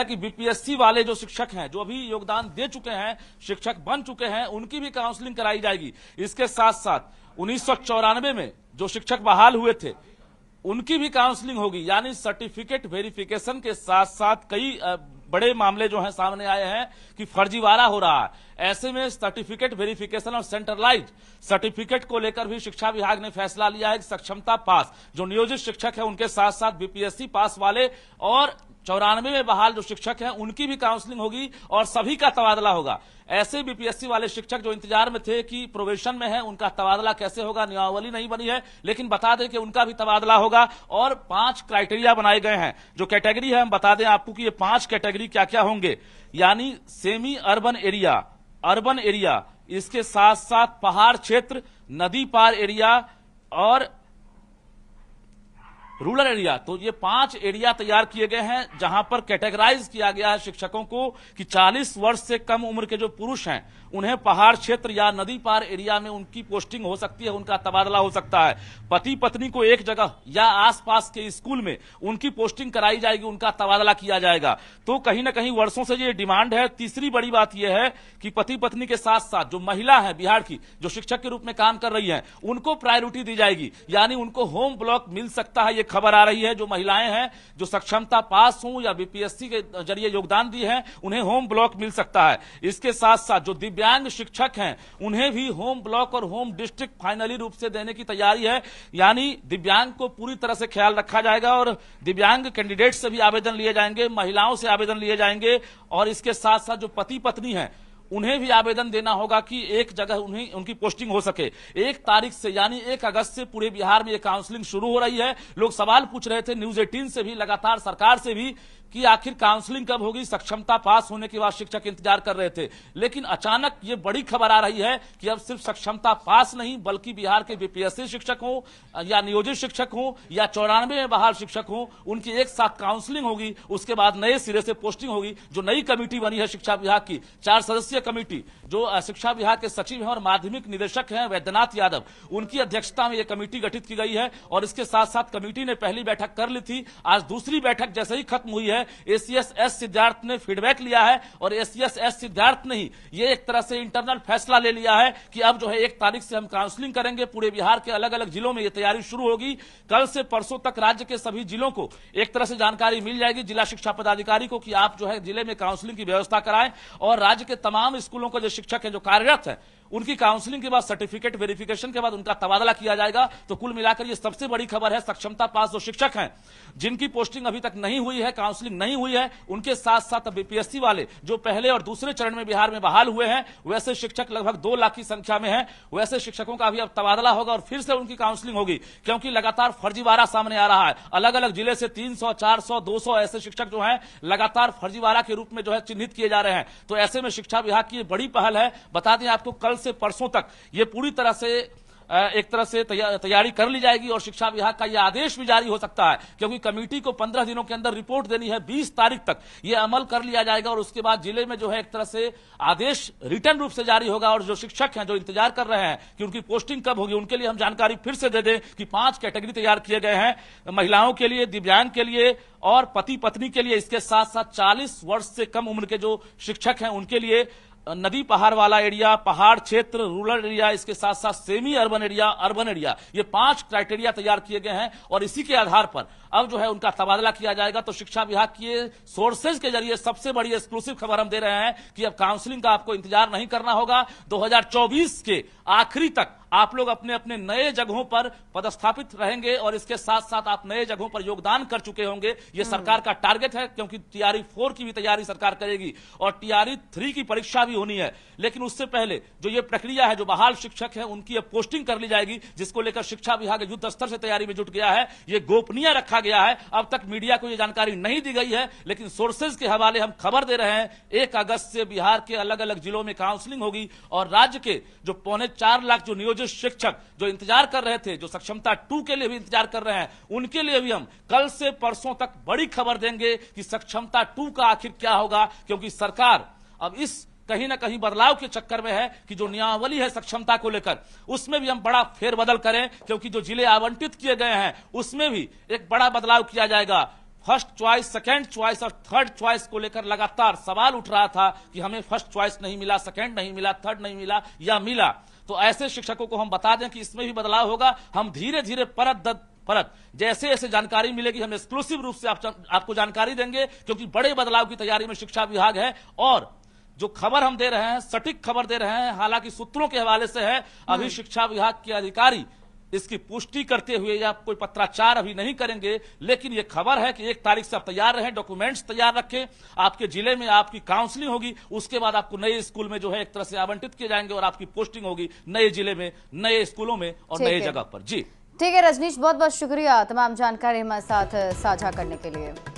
है कि बीपीएससी वाले जो शिक्षक हैं जो अभी योगदान दे चुके हैं शिक्षक बन चुके हैं उनकी भी काउंसलिंग कराई जाएगी इसके साथ साथ उन्नीस में जो शिक्षक बहाल हुए थे उनकी भी काउंसलिंग होगी यानी सर्टिफिकेट वेरिफिकेशन के साथ साथ कई बड़े मामले जो हैं सामने आए हैं कि फर्जीवाड़ा हो रहा है ऐसे में सर्टिफिकेट वेरिफिकेशन और सेंट्रलाइज सर्टिफिकेट को लेकर भी शिक्षा विभाग ने फैसला लिया है कि सक्षमता पास जो नियोजित शिक्षक है उनके साथ साथ बीपीएससी पास वाले और चौरानवे में बहाल जो शिक्षक हैं उनकी भी काउंसलिंग होगी और सभी का तबादला होगा ऐसे बीपीएससी वाले शिक्षक जो इंतजार में थे कि प्रोवेशन में है उनका तबादला कैसे होगा नियमावली नहीं बनी है लेकिन बता दें कि उनका भी तबादला होगा और पांच क्राइटेरिया बनाए गए हैं जो कैटेगरी है हम बता दें आपको कि ये पांच कैटेगरी क्या क्या होंगे यानी semi urban area urban area इसके साथ साथ पहाड़ क्षेत्र नदी पार एरिया और रूरल एरिया तो ये पांच एरिया तैयार किए गए हैं जहां पर कैटेगराइज किया गया है शिक्षकों को कि 40 वर्ष से कम उम्र के जो पुरुष हैं उन्हें पहाड़ क्षेत्र या नदी पार एरिया में उनकी पोस्टिंग हो सकती है उनका तबादला हो सकता है पति पत्नी को एक जगह या आसपास के स्कूल में उनकी पोस्टिंग कराई जाएगी उनका तबादला किया जाएगा तो कहीं ना कहीं वर्षों से ये डिमांड है तीसरी बड़ी बात यह है कि पति पत्नी के साथ साथ जो महिला है बिहार की जो शिक्षक के रूप में काम कर रही है उनको प्रायोरिटी दी जाएगी यानी उनको होम ब्लॉक मिल सकता है ये खबर आ रही है जो महिलाएं हैं जो सक्षमता पास हूं या बीपीएससी के जरिए योगदान दी है उन्हें होम ब्लॉक मिल सकता है इसके साथ साथ जो दिव्यांग शिक्षक हैं उन्हें भी होम ब्लॉक और होम डिस्ट्रिक्ट फाइनली रूप से देने की तैयारी है यानी दिव्यांग को पूरी तरह से ख्याल रखा जाएगा और दिव्यांग कैंडिडेट से भी आवेदन लिए जाएंगे महिलाओं से आवेदन लिए जाएंगे और इसके साथ साथ जो पति पत्नी है उन्हें भी आवेदन देना होगा कि एक जगह उन्हें उनकी पोस्टिंग हो सके एक तारीख से यानी एक अगस्त से पूरे बिहार में ये काउंसलिंग शुरू हो रही है लोग सवाल पूछ रहे थे न्यूज एटीन से भी लगातार सरकार से भी कि आखिर काउंसलिंग कब होगी सक्षमता पास होने के बाद शिक्षक इंतजार कर रहे थे लेकिन अचानक ये बड़ी खबर आ रही है कि अब सिर्फ सक्षमता पास नहीं बल्कि बिहार के बीपीएससी शिक्षक हों या नियोजित शिक्षक हों या चौरानवे में बहाल शिक्षक हों उनकी एक साथ काउंसलिंग होगी उसके बाद नए सिरे से पोस्टिंग होगी जो नई कमेटी बनी है शिक्षा विभाग की चार सदस्यीय कमेटी जो शिक्षा विभाग के सचिव हैं और माध्यमिक निदेशक हैं वैद्यनाथ यादव उनकी अध्यक्षता में यह कमेटी गठित की गई है और इसके साथ साथ कमेटी ने पहली बैठक कर ली थी आज दूसरी बैठक जैसे ही खत्म हुई है है एसीएस एस सिद्धार्थ ने फीडबैक लिया है और एसीएस एस सिद्धार्थ ने ही ये एक तरह से इंटरनल फैसला ले लिया है कि अब जो है एक तारीख से हम काउंसलिंग करेंगे पूरे बिहार के अलग अलग जिलों में ये तैयारी शुरू होगी कल से परसों तक राज्य के सभी जिलों को एक तरह से जानकारी मिल जाएगी जिला शिक्षा पदाधिकारी को कि आप जो है जिले में काउंसलिंग की व्यवस्था कराएं और राज्य के तमाम स्कूलों का जो शिक्षक है जो कार्यरत है उनकी काउंसलिंग के बाद सर्टिफिकेट वेरिफिकेशन के बाद उनका तबादला किया जाएगा तो कुल मिलाकर ये सबसे बड़ी खबर है सक्षमता पास जो शिक्षक हैं जिनकी पोस्टिंग अभी तक नहीं हुई है काउंसलिंग नहीं हुई है उनके साथ साथ बीपीएससी वाले जो पहले और दूसरे चरण में बिहार में बहाल हुए हैं वैसे शिक्षक लगभग दो लाख की संख्या में है वैसे शिक्षकों का अभी अब तबादला होगा और फिर से उनकी काउंसलिंग होगी क्योंकि लगातार फर्जीवाड़ा सामने आ रहा है अलग अलग जिले से तीन सौ चार ऐसे शिक्षक जो है लगातार फर्जीवाड़ा के रूप में जो है चिन्हित किए जा रहे हैं तो ऐसे में शिक्षा विभाग की बड़ी पहल है बता दें आपको कल से परसों तक ये पूरी तरह से एक तरह से तैयारी कर ली जाएगी और शिक्षा विभाग का यह आदेश भी जारी हो सकता है क्योंकि कमेटी को पंद्रह दिनों के अंदर रिपोर्ट देनी है बीस तारीख तक यह अमल कर लिया जाएगा और उसके बाद जिले में जो है एक तरह से आदेश रिटर्न रूप से जारी होगा और जो शिक्षक हैं जो इंतजार कर रहे हैं कि उनकी पोस्टिंग कब होगी उनके लिए हम जानकारी फिर से दे दें कि पांच कैटेगरी तैयार किए गए हैं महिलाओं के लिए दिव्यांग के लिए और पति पत्नी के लिए इसके साथ साथ 40 वर्ष से कम उम्र के जो शिक्षक हैं उनके लिए नदी पहाड़ वाला एरिया पहाड़ क्षेत्र रूरल एरिया इसके साथ साथ semi urban area urban area ये पांच क्राइटेरिया तैयार किए गए हैं और इसी के आधार पर अब जो है उनका तबादला किया जाएगा तो शिक्षा विभाग के सोर्सेज के जरिए सबसे बड़ी एक्सक्लूसिव खबर हम दे रहे हैं कि अब काउंसलिंग का आपको इंतजार नहीं करना होगा दो के आखिरी तक आप लोग अपने अपने नए जगहों पर पदस्थापित रहेंगे और इसके साथ साथ आप नए जगहों पर योगदान कर चुके होंगे ये हाँ। सरकार का टारगेट है क्योंकि टीआरई फोर की भी तैयारी सरकार करेगी और टीआरई थ्री की परीक्षा भी होनी है लेकिन उससे पहले जो ये प्रक्रिया है जो बहाल शिक्षक है उनकी अब पोस्टिंग कर ली जाएगी जिसको लेकर शिक्षा विभाग युद्ध स्तर से तैयारी में जुट गया है ये गोपनीय रखा गया है अब तक मीडिया को यह जानकारी नहीं दी गई है लेकिन सोर्सेज के हवाले हम खबर दे रहे हैं एक अगस्त से बिहार के अलग अलग जिलों में काउंसलिंग होगी और राज्य के जो पौने चार लाख जो नियोजित जो शिक्षक जो इंतजार कर रहे थे जो सक्षमता टू के लिए भी इंतजार कर रहे हैं उनके लिए भी हम कल से परसों तक बड़ी खबर देंगे कि सक्षमता टू का आखिर क्या होगा क्योंकि सरकार अब इस कहीं ना कहीं बदलाव के चक्कर में है कि जो नियमावली है सक्षमता को लेकर उसमें भी हम बड़ा फेरबदल करें क्योंकि जो जिले आवंटित किए गए हैं उसमें भी एक बड़ा बदलाव किया जाएगा फर्स्ट चॉइस सेकेंड चॉइस और थर्ड चॉइस को लेकर लगातार सवाल उठ रहा था कि हमें फर्स्ट चॉइस नहीं मिला सेकेंड नहीं मिला थर्ड नहीं मिला या मिला तो ऐसे शिक्षकों को हम बता दें कि इसमें भी बदलाव होगा हम धीरे धीरे परत दर परत जैसे जैसे जानकारी मिलेगी हम एक्सक्लूसिव रूप से आप, आपको जानकारी देंगे क्योंकि बड़े बदलाव की तैयारी में शिक्षा विभाग है और जो खबर हम दे रहे हैं सटीक खबर दे रहे हैं हालांकि सूत्रों के हवाले से है अभी हम्म। शिक्षा विभाग के अधिकारी इसकी पुष्टि करते हुए या कोई पत्राचार अभी नहीं करेंगे लेकिन यह खबर है कि एक तारीख से आप तैयार रहें डॉक्यूमेंट्स तैयार रखें आपके जिले में आपकी काउंसलिंग होगी उसके बाद आपको नए स्कूल में जो है एक तरह से आवंटित किए जाएंगे और आपकी पोस्टिंग होगी नए जिले में नए स्कूलों में और नए जगह पर जी ठीक है रजनीश बहुत बहुत शुक्रिया तमाम जानकारी हमारे साथ साझा करने के लिए